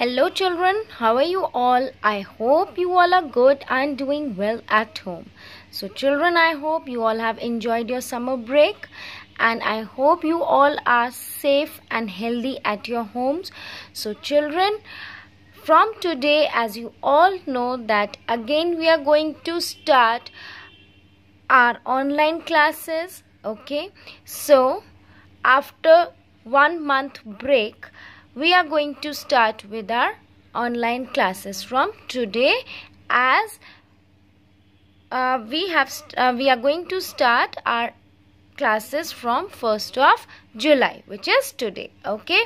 Hello children, how are you all? I hope you all are good and doing well at home. So children, I hope you all have enjoyed your summer break and I hope you all are safe and healthy at your homes. So children, from today as you all know that again we are going to start our online classes okay so after one month break we are going to start with our online classes from today as uh, we have uh, we are going to start our classes from 1st of July which is today okay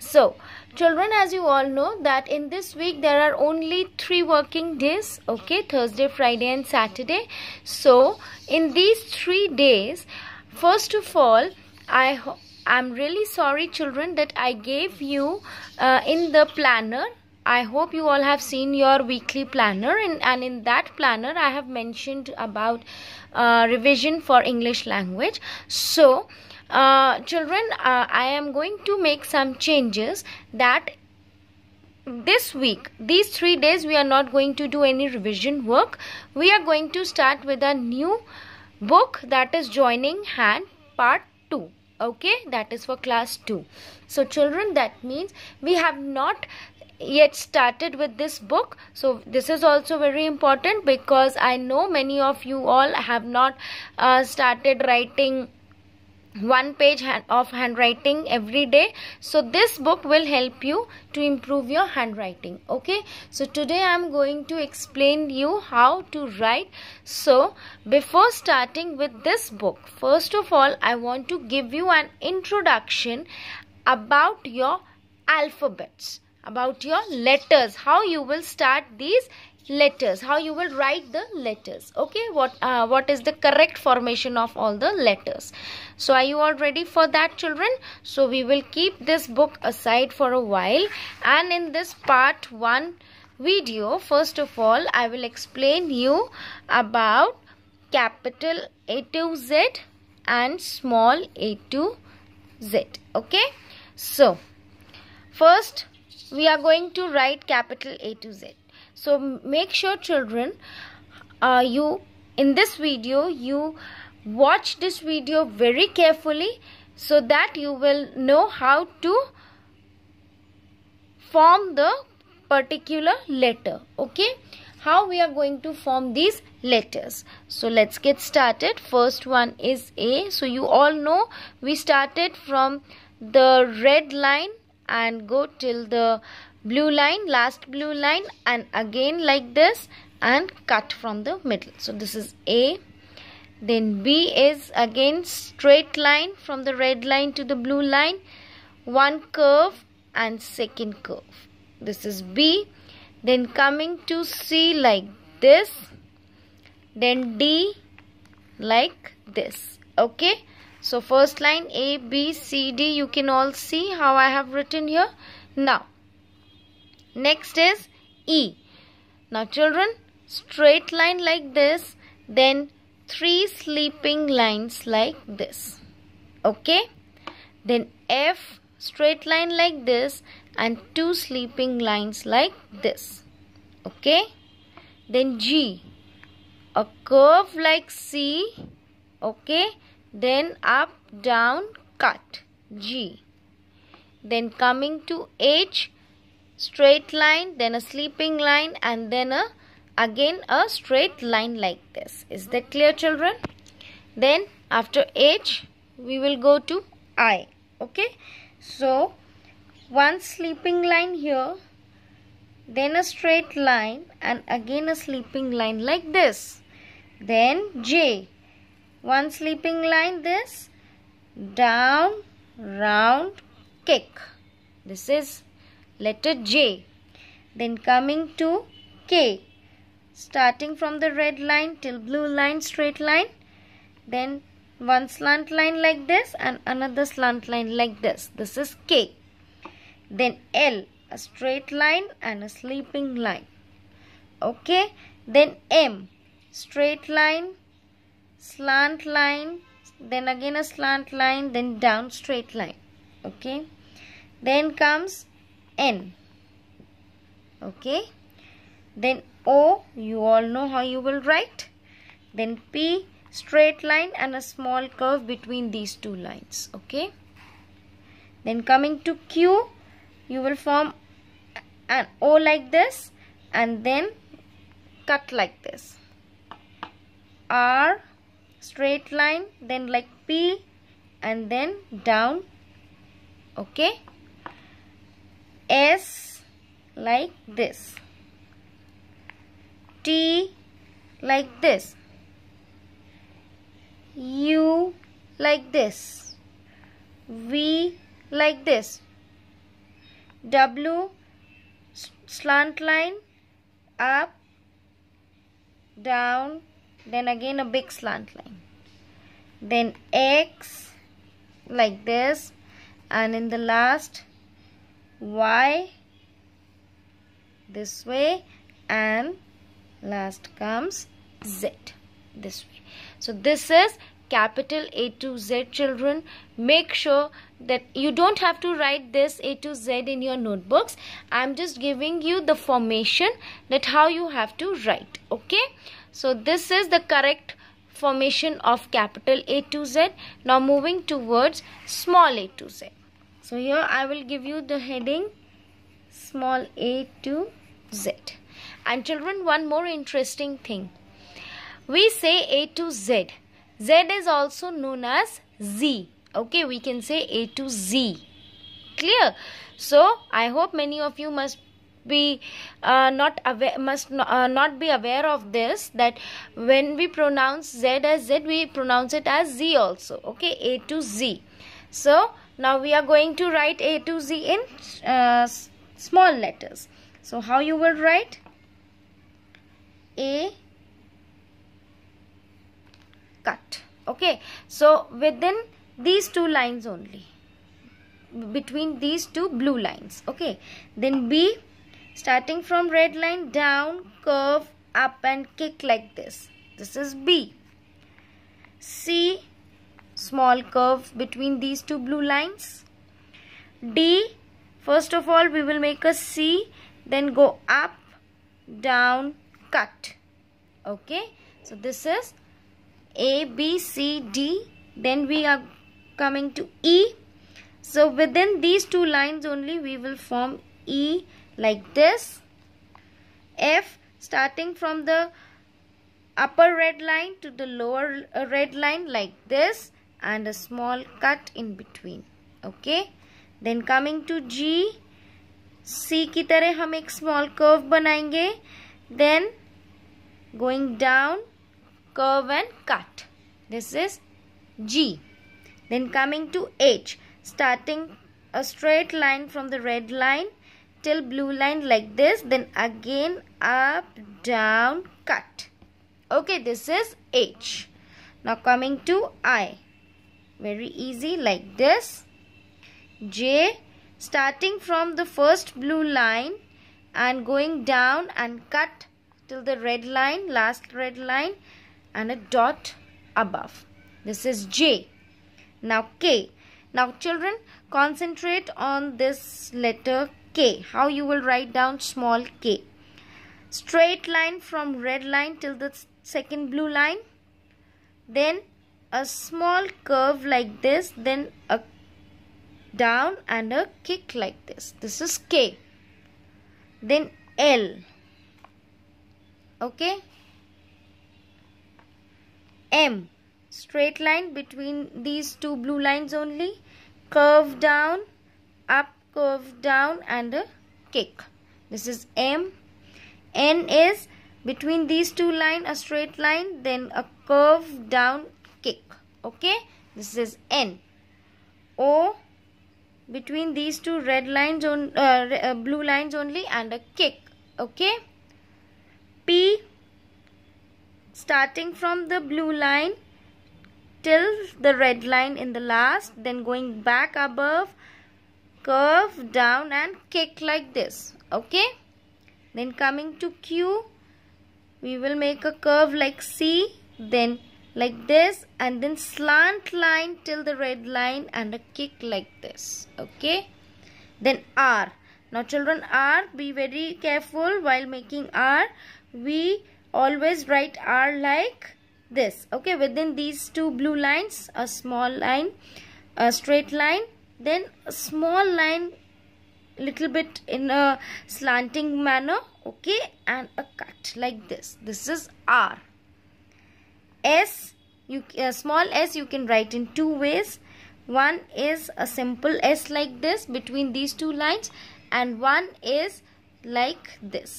so children as you all know that in this week there are only three working days okay Thursday Friday and Saturday so in these three days first of all I hope I'm really sorry children that I gave you uh, in the planner. I hope you all have seen your weekly planner and, and in that planner I have mentioned about uh, revision for English language. So uh, children uh, I am going to make some changes that this week these three days we are not going to do any revision work we are going to start with a new book that is joining hand part 2 okay that is for class 2 so children that means we have not yet started with this book so this is also very important because i know many of you all have not uh, started writing one page of handwriting every day so this book will help you to improve your handwriting okay so today i'm going to explain you how to write so before starting with this book first of all i want to give you an introduction about your alphabets about your letters how you will start these letters how you will write the letters okay what uh, what is the correct formation of all the letters so are you all ready for that children so we will keep this book aside for a while and in this part 1 video first of all i will explain you about capital a to z and small a to z okay so first we are going to write capital A to Z. So make sure children, uh, you in this video, you watch this video very carefully so that you will know how to form the particular letter. Okay how we are going to form these letters. So let's get started. First one is A. So you all know we started from the red line and go till the blue line last blue line and again like this and cut from the middle so this is A then B is again straight line from the red line to the blue line one curve and second curve this is B then coming to C like this then D like this okay so first line A, B, C, D you can all see how I have written here. Now next is E. Now children straight line like this then three sleeping lines like this. Okay. Then F straight line like this and two sleeping lines like this. Okay. Then G a curve like C. Okay then up, down, cut, G. Then coming to H, straight line, then a sleeping line and then a again a straight line like this. Is that clear children? Then after H, we will go to I. Okay. So, one sleeping line here, then a straight line and again a sleeping line like this. Then J one sleeping line this down round kick this is letter J then coming to K starting from the red line till blue line straight line then one slant line like this and another slant line like this this is K then L a straight line and a sleeping line okay then M straight line slant line then again a slant line then down straight line okay then comes N okay then O you all know how you will write then P straight line and a small curve between these two lines okay then coming to Q you will form an O like this and then cut like this R straight line then like P and then down okay S like this T like this U like this V like this W slant line up down then again a big slant line then X like this and in the last Y this way and last comes Z this way so this is capital A to Z children make sure that you don't have to write this A to Z in your notebooks I'm just giving you the formation that how you have to write okay so this is the correct formation of capital A to Z. Now moving towards small a to Z. So here I will give you the heading small a to Z. And children one more interesting thing. We say A to Z. Z is also known as Z. Okay, we can say A to Z. Clear? So, I hope many of you must be uh, not aware must uh, not be aware of this that when we pronounce z as z we pronounce it as z also okay a to z so now we are going to write a to z in uh, small letters so how you will write a cut okay so within these two lines only between these two blue lines okay then b starting from red line down curve up and kick like this this is B C small curve between these two blue lines D first of all we will make a C then go up down cut okay so this is A B C D then we are coming to E so within these two lines only we will form E like this. F starting from the upper red line to the lower uh, red line like this and a small cut in between. Okay. Then coming to G. C की तरह हम एक small curve बनाएंगे. Then going down curve and cut. This is G. Then coming to H. Starting a straight line from the red line till blue line like this then again up down cut okay this is H now coming to I very easy like this J starting from the first blue line and going down and cut till the red line last red line and a dot above this is J now K now children concentrate on this letter k how you will write down small k straight line from red line till the second blue line then a small curve like this then a down and a kick like this this is k then l okay m straight line between these two blue lines only curve down up curve down and a kick. This is M. N is between these two line a straight line then a curve down kick. Okay. This is N. O between these two red lines on uh, uh blue lines only and a kick. Okay. P starting from the blue line till the red line in the last then going back above curve down and kick like this okay then coming to Q we will make a curve like C then like this and then slant line till the red line and a kick like this okay then R now children R be very careful while making R we always write R like this okay within these two blue lines a small line a straight line then a small line little bit in a slanting manner okay and a cut like this this is r s you uh, small s you can write in two ways one is a simple s like this between these two lines and one is like this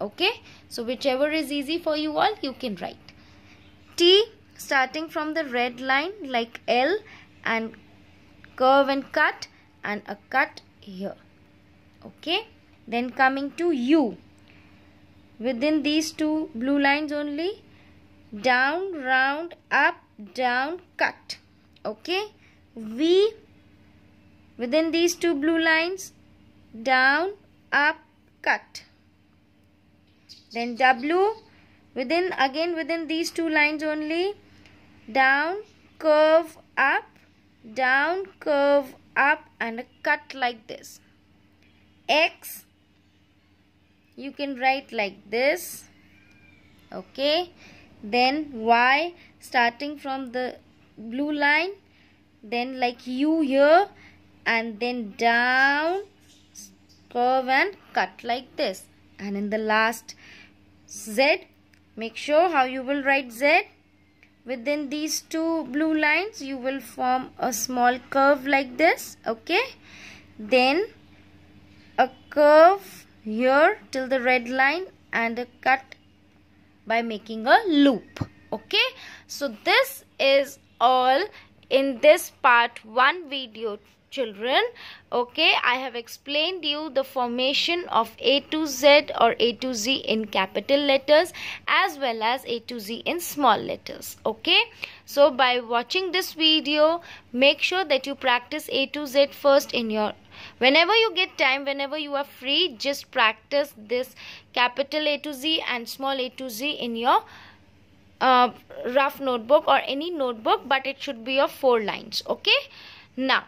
okay so whichever is easy for you all you can write t starting from the red line like l and curve and cut and a cut here okay then coming to u within these two blue lines only down round up down cut okay v within these two blue lines down up cut then w within again within these two lines only down curve up down curve up and cut like this x you can write like this okay then y starting from the blue line then like u here and then down curve and cut like this and in the last z make sure how you will write z within these two blue lines you will form a small curve like this okay then a curve here till the red line and a cut by making a loop okay so this is all in this part 1 video children okay I have explained you the formation of A to Z or A to Z in capital letters as well as A to Z in small letters okay so by watching this video make sure that you practice A to Z first in your whenever you get time whenever you are free just practice this capital A to Z and small A to Z in your uh, rough notebook or any notebook but it should be of four lines okay now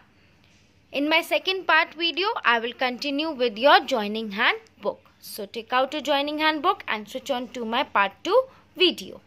in my second part video, I will continue with your joining hand book. So take out your joining hand book and switch on to my part 2 video.